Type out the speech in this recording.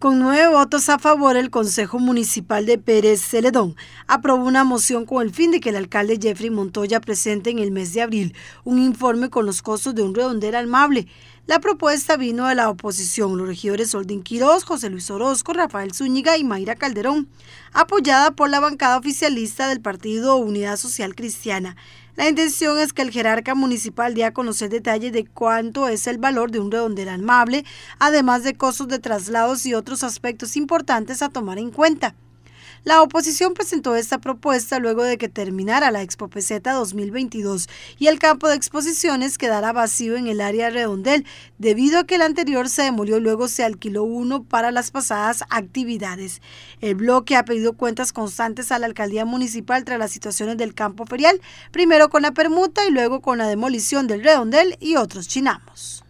Con nueve votos a favor, el Consejo Municipal de Pérez Celedón aprobó una moción con el fin de que el alcalde Jeffrey Montoya presente en el mes de abril un informe con los costos de un redondel amable. La propuesta vino de la oposición, los regidores Soldín Quiroz, José Luis Orozco, Rafael Zúñiga y Mayra Calderón, apoyada por la bancada oficialista del partido Unidad Social Cristiana. La intención es que el jerarca municipal dé a conocer detalles de cuánto es el valor de un redondel amable, además de costos de traslados y otros aspectos importantes a tomar en cuenta. La oposición presentó esta propuesta luego de que terminara la Expo Peseta 2022 y el campo de exposiciones quedara vacío en el área redondel, debido a que el anterior se demolió luego se alquiló uno para las pasadas actividades. El bloque ha pedido cuentas constantes a la alcaldía municipal tras las situaciones del campo ferial, primero con la permuta y luego con la demolición del redondel y otros chinamos.